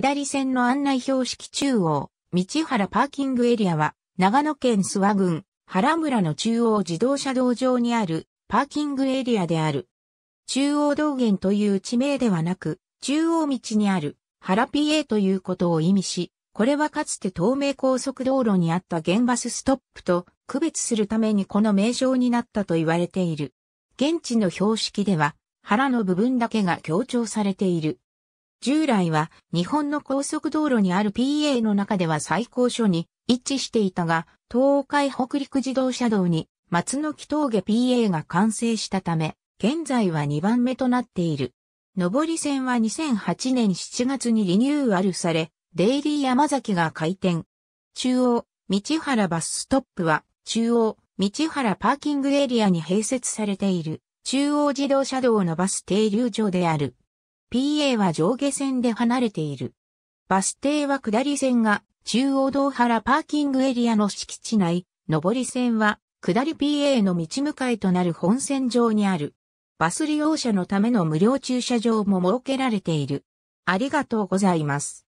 下り線の案内標識中央、道原パーキングエリアは、長野県諏訪郡、原村の中央自動車道上にある、パーキングエリアである。中央道源という地名ではなく、中央道にある、原 PA ということを意味し、これはかつて東名高速道路にあった原バスストップと区別するためにこの名称になったと言われている。現地の標識では、原の部分だけが強調されている。従来は日本の高速道路にある PA の中では最高所に位置していたが、東海北陸自動車道に松の木峠 PA が完成したため、現在は2番目となっている。上り線は2008年7月にリニューアルされ、デイリー山崎が開店。中央、道原バスストップは、中央、道原パーキングエリアに併設されている、中央自動車道のバス停留所である。PA は上下線で離れている。バス停は下り線が中央道原パーキングエリアの敷地内、上り線は下り PA の道向かいとなる本線上にある。バス利用者のための無料駐車場も設けられている。ありがとうございます。